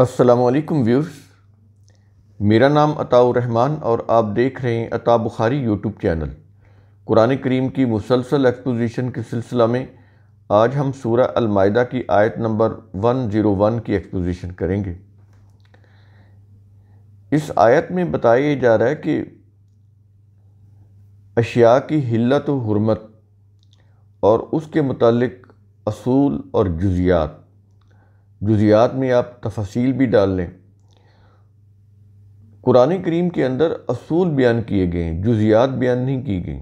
असलकम व्यूर्स मेरा नाम अताउर रहमान और आप देख रहे हैं Ata Bukhari YouTube channel Quran करीम की मुसलसल एक्सपोजिशन के सिलसिला में आज हम सूरह अलमायदा की आयत नंबर 101 की एक्सपोजिशन करेंगे इस आयत में बताया जा रहा है कि अशिया की हिल्लत हरमत और उसके मतलब असूल और जुजियात जुजियात में आप तफसील भी डाल लें कुरान करीम के अंदर असूल बयान किए गए हैं जुजियात बयान नहीं की गई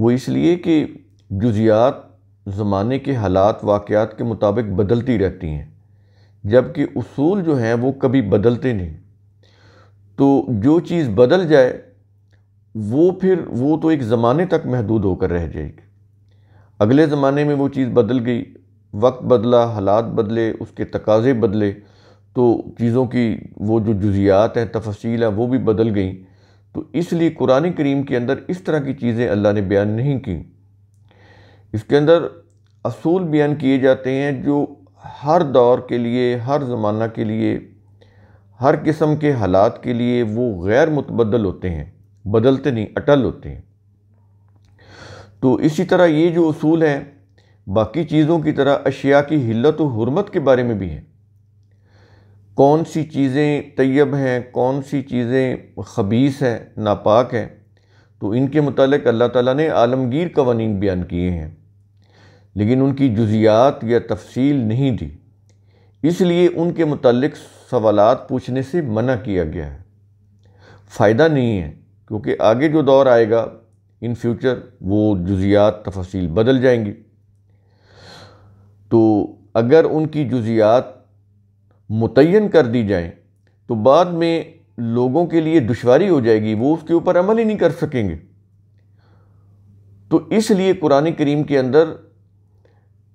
वो इसलिए कि जुजियात ज़माने के हालात वाक़ात के मुताबिक बदलती रहती हैं जबकि असूल जो हैं वो कभी बदलते नहीं तो जो चीज़ बदल जाए वो फिर वो तो एक ज़माने तक महदूद होकर रह जाएगी अगले ज़माने में वो चीज़ बदल गई वक्त बदला हालात बदले उसके तकाजे बदले तो चीज़ों की वो जो जुजियात हैं तफसील हैं वो भी बदल गई तो इसलिए कुरान करीम के अंदर इस तरह की चीज़ें अल्लाह ने बयान नहीं की इसके अंदर असूल बयान किए जाते हैं जो हर दौर के लिए हर ज़माना के लिए हर किस्म के हालात के लिए वो गैर मुतबदल होते हैं बदलते नहीं अटल होते हैं तो इसी तरह ये जो असूल हैं बाकी चीज़ों की तरह अशिया की हिलत हरमत के बारे में भी है कौन सी चीज़ें तैयब हैं कौन सी चीज़ें खबीस है नापाक है तो इनके मतलब अल्लाह ताला ने आलमगीर कवानीन बयान किए हैं लेकिन उनकी जुजियात या तफसील नहीं दी इसलिए उनके मतलब सवालात पूछने से मना किया गया है फ़ायदा नहीं है क्योंकि आगे जो दौर आएगा इन फ्यूचर वो जुजियात तफसील बदल जाएंगी तो अगर उनकी जुजियात मुतन कर दी जाएँ तो बाद में लोगों के लिए दुशारी हो जाएगी वो उसके ऊपर अमल ही नहीं कर सकेंगे तो इसलिए कुरान करीम के अंदर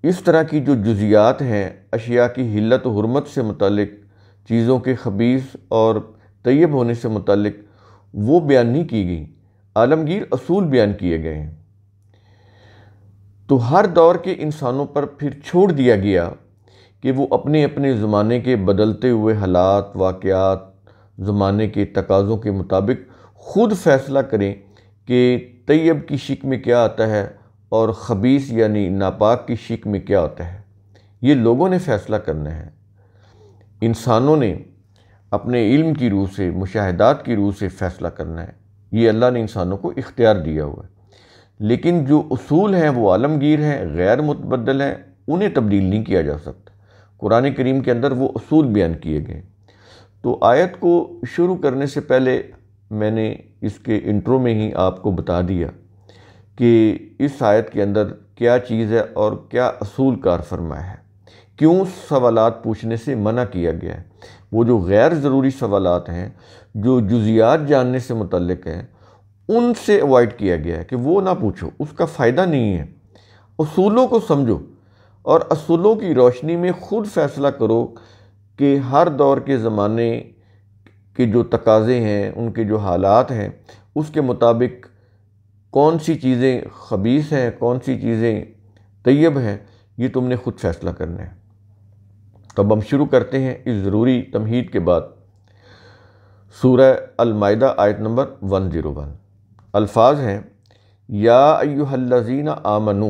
इस तरह की जो जुजियात हैं अशिया की हिलत हरमत से मतलब चीज़ों के खबीस और तयब होने से मतलब वो बयान नहीं की गई आलमगीर असूल बयान किए गए हैं तो हर दौर के इंसानों पर फिर छोड़ दिया गया कि वो अपने अपने ज़माने के बदलते हुए हालात वाक़ात ज़माने के तकाज़ों के मुताबिक ख़ुद फ़ैसला करें कि तैयब की शिक में क्या आता है और ख़बीस यानी नापाक की शिक में क्या आता है ये लोगों ने फ़ैसला करना है इंसानों ने अपने इल्म की रूह से मुशाहदात की रूह से फ़ैसला करना है ये अल्लाह ने इंसानों को इख्तियार दिया हुआ है लेकिन जो असूल हैं वो आलमगीर हैं गैर मुतबदल हैं उन्हें तब्दील नहीं किया जा सकता कुरान करीम के अंदर वो असूल बयान किए गए तो आयत को शुरू करने से पहले मैंने इसके इंट्रो में ही आपको बता दिया कि इस आयत के अंदर क्या चीज़ है और क्या असूल कार फरमा है क्यों सवाल पूछने से मना किया गया है वो जो गैर ज़रूरी सवाल हैं जो जुजियात जानने से मुतलक हैं उनसे अवॉइड किया गया है कि वो ना पूछो उसका फ़ायदा नहीं है असूलों को समझो और असूलों की रोशनी में ख़ुद फैसला करो कि हर दौर के ज़माने के जो तकाज़े हैं उनके जो हालात हैं उसके मुताबिक कौन सी चीज़ें खबीस हैं कौन सी चीज़ें तयब हैं ये तुमने ख़ुद फैसला करना है तब हम शुरू करते हैं इस ज़रूरी तमहीद के बाद सूरह अलमायदा आयत नंबर वन ज़ीरो वन अल्फाज हैं या अयुहल्लजीन आमनु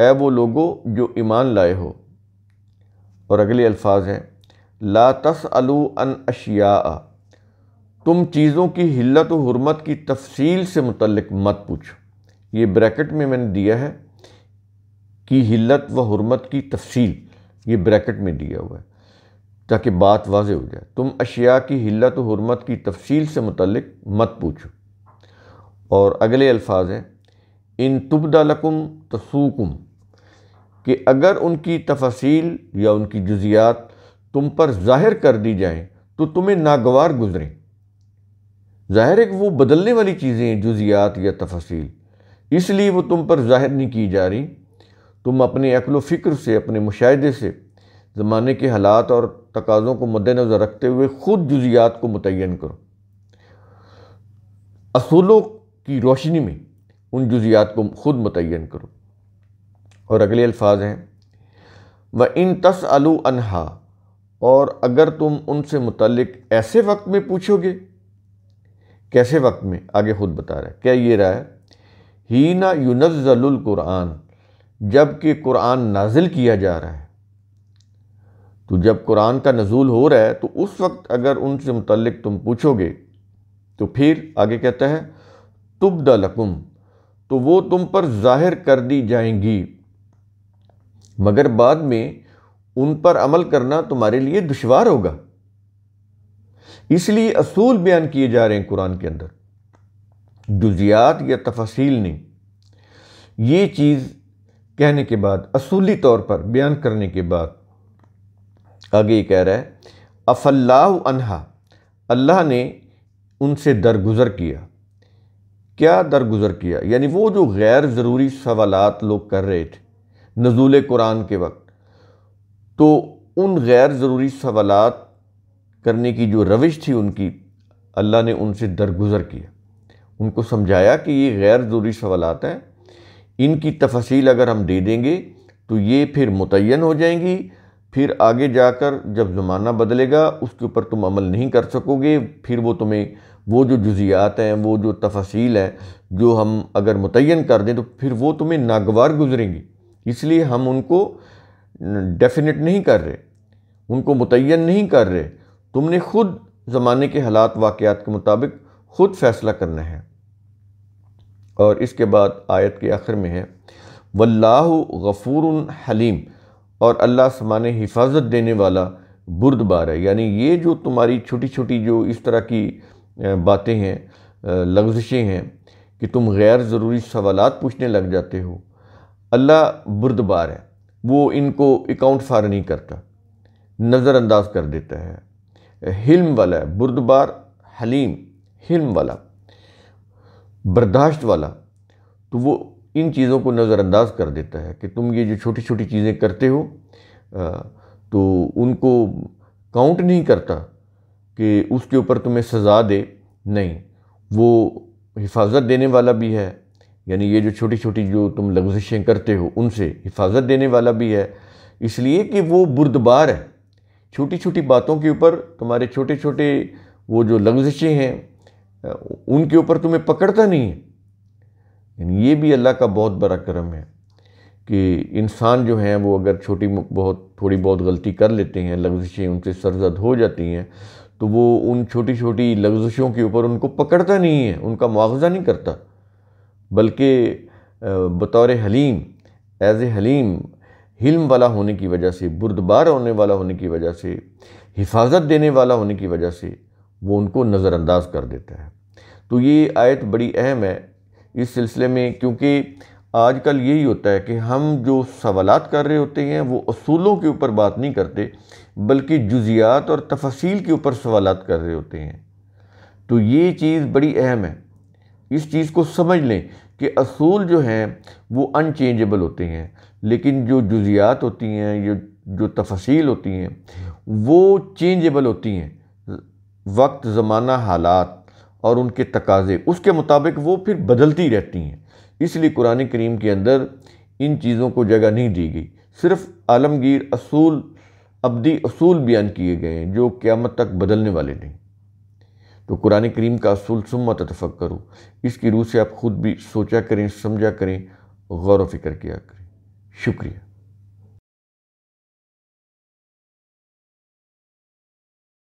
ए वो लोगो जो ईमान लाए हो और अगले अल्फाज हैं ला तस अलू अन अशिया तुम चीज़ों की हिल्लत और हरमत की तफसील से मुतलक मत पूछो ये ब्रैकेट में मैंने दिया है कि हिल्लत व हरमत की तफसील ये ब्रैकेट में दिया हुआ है ताकि बात वाज हो जाए तुम अशिया की हिल्लत और हरमत की तफसील से मुतलक मत पूछो और अगले अल्फाज हैं इन तुबदलकुम तसूकुम कि अगर उनकी तफसील या उनकी जुजियात तुम पर ज़ाहिर कर दी जाएँ तो तुम्हें नागवार गुजरें ज़ाहिर है कि वो बदलने वाली चीज़ें हैं जुजियात या तफसील इसलिए वो तुम पर ज़ाहिर नहीं की जा रही तुम अपने अक्ल फ़िक्र से अपने मुशाहे से ज़माने के हालात और तकाज़ों को मद्दनज़र रखते हुए ख़ुद जुजियात को मुतन करो असूलों की रोशनी में उन जुजियात को ख़ुद मुतन करो और अगले अल्फाज हैं व इन तस अलू अनहा और अगर तुम उनसे मुतलक ऐसे वक्त में पूछोगे कैसे वक्त में आगे खुद बता रहा है क्या ये रहा है ही ना यूनजल कुरान जबकि कुरान नाजिल किया जा रहा है तो जब कुरान का नजूल हो रहा है तो उस वक्त अगर उनसे मुतलक तुम पूछोगे तो फिर आगे कहता है तुबदलकुम तो वो तुम पर ज़ाहिर कर दी जाएंगी मगर बाद में उन पर अमल करना तुम्हारे लिए दुशवार होगा इसलिए असूल बयान किए जा रहे हैं कुरान के अंदर जुजियात या तफसील ने ये चीज़ कहने के बाद असूली तौर पर बयान करने के बाद आगे कह रहा है अफल्लाह अनहा अल्लाह ने उनसे दरगुजर किया क्या दरगुजर किया यानी वो जो गैर ज़रूरी सवालत लोग कर रहे थे नजूल कुरान के वक्त तो उन गैर ज़रूरी सवालत करने की जो रविश थी उनकी अल्लाह ने उनसे दरगुजर किया उनको समझाया कि ये गैर ज़रूरी सवालत हैं इनकी तफसील अगर हम दे देंगे तो ये फिर मुतन हो जाएंगी फिर आगे जाकर जब ज़माना बदलेगा उसके ऊपर तुम अमल नहीं कर सकोगे फिर वो तुम्हें वो जो जुजियात हैं वो जो तफसील है जो हम अगर मुतन कर दें तो फिर वो तुम्हें नागवार गुजरेंगी इसलिए हम उनको डेफिनेट नहीं कर रहे उनको मुतन नहीं कर रहे तुमने खुद ज़माने के हालात वाक़ात के मुताबिक ख़ुद फ़ैसला करना है और इसके बाद आयत के आखिर में है वल्लाह गफ़ूर हलीम और अल्लाह समान हिफाजत देने वाला बुरदबार है यानी ये जो तुम्हारी छोटी छोटी जो इस तरह की बातें हैं लफ्जिशें हैं कि तुम गैर ज़रूरी सवाल पूछने लग जाते हो अल्लाह बुरदबार है वो इनको अकाउंट फार नहीं करता नज़रअंदाज कर देता है हिल्म वाला है बुरदबार हलीम हिल्म वाला बर्दाश्त वाला तो वो इन चीज़ों को नज़रअंदाज कर देता है कि तुम ये जो छोटी छोटी चीज़ें करते हो तो उनको काउंट नहीं करता कि उसके ऊपर तुम्हें सज़ा दे नहीं वो हिफाजत देने वाला भी है यानी ये जो छोटी छोटी जो तुम लफ्जिशें करते हो उनसे हिफाजत देने वाला भी है इसलिए कि वो बुरदबार है छोटी छोटी बातों के ऊपर तुम्हारे छोटे छोटे वो जो लफ्जिशें हैं उनके ऊपर तुम्हें पकड़ता नहीं है यानी ये भी अल्लाह का बहुत बड़ा करम है कि इंसान जो हैं वो अगर छोटी बहुत थोड़ी बहुत गलती कर लेते हैं लफ्जिशें उनसे सरजद हो जाती हैं तो वो उन छोटी छोटी लफ्जशों के ऊपर उनको पकड़ता नहीं है उनका मुआवजा नहीं करता बल्कि बतौर हलीम एज़ ए हलीम हिल्म वाला होने की वजह से बुरदबार होने वाला होने की वजह से हिफाजत देने वाला होने की वजह से वो उनको नज़रअंदाज कर देता है तो ये आयत बड़ी अहम है इस सिलसिले में क्योंकि आजकल यही होता है कि हम जो सवालत कर रहे होते हैं वो असूलों के ऊपर बात नहीं करते बल्कि जुजियात और तफसील के ऊपर सवालत कर रहे होते हैं तो ये चीज़ बड़ी अहम है इस चीज़ को समझ लें कि असूल जो हैं वो अनचेंजेबल होते हैं लेकिन जो जुजियात होती हैं जो जो तफसील होती हैं वो चेंजेबल होती हैं वक्त ज़माना हालात और उनके तकाजे उसके मुताबिक वो फिर बदलती रहती हैं इसलिए कुरान करीम के अंदर इन चीज़ों को जगह नहीं दी गई सिर्फ आलमगीर असूल अबदी असूल बयान किए गए हैं जो क़्यामत तक बदलने वाले नहीं तो कुरान करीम का असूल सुम्मा अतफक करो इसकी रूह से आप ख़ुद भी सोचा करें समझा करें गौर व फिक्र किया करें शुक्रिया